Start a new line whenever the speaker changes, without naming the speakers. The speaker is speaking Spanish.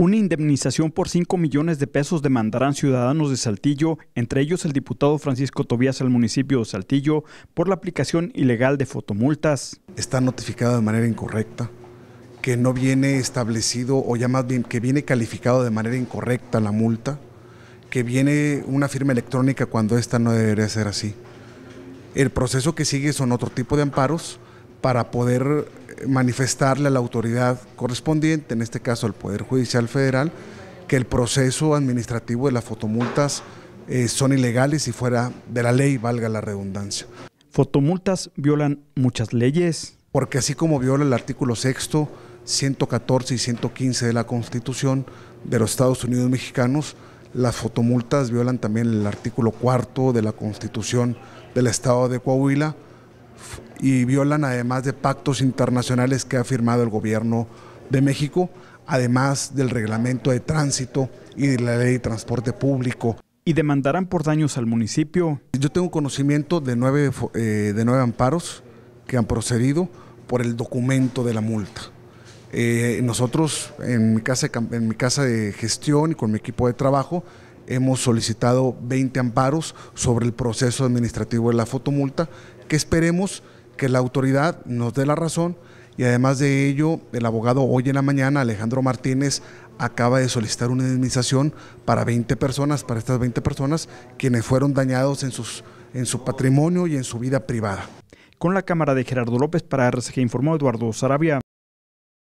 Una indemnización por 5 millones de pesos demandarán ciudadanos de Saltillo, entre ellos el diputado Francisco Tobías al municipio de Saltillo, por la aplicación ilegal
de fotomultas. Está notificado de manera incorrecta, que no viene establecido, o ya más bien que viene calificado de manera incorrecta la multa, que viene una firma electrónica cuando esta no debería ser así. El proceso que sigue son otro tipo de amparos para poder manifestarle a la autoridad correspondiente, en este caso al Poder Judicial Federal, que el proceso administrativo de las fotomultas eh, son ilegales y fuera de la ley, valga la redundancia. Fotomultas violan muchas leyes. Porque así como viola el artículo 6, 114 y 115 de la Constitución de los Estados Unidos mexicanos, las fotomultas violan también el artículo 4 de la Constitución del Estado de Coahuila, y violan además de pactos internacionales que ha firmado el gobierno de México, además del reglamento de tránsito y de la ley de transporte público. ¿Y demandarán por daños al municipio? Yo tengo conocimiento de nueve, eh, de nueve amparos que han procedido por el documento de la multa. Eh, nosotros en mi, casa, en mi casa de gestión y con mi equipo de trabajo hemos solicitado 20 amparos sobre el proceso administrativo de la fotomulta que esperemos que la autoridad nos dé la razón y además de ello, el abogado hoy en la mañana, Alejandro Martínez, acaba de solicitar una indemnización para 20 personas, para estas 20 personas quienes fueron dañados en, sus, en su patrimonio y en su vida privada. Con
la cámara de Gerardo López para RCG informó Eduardo Sarabia.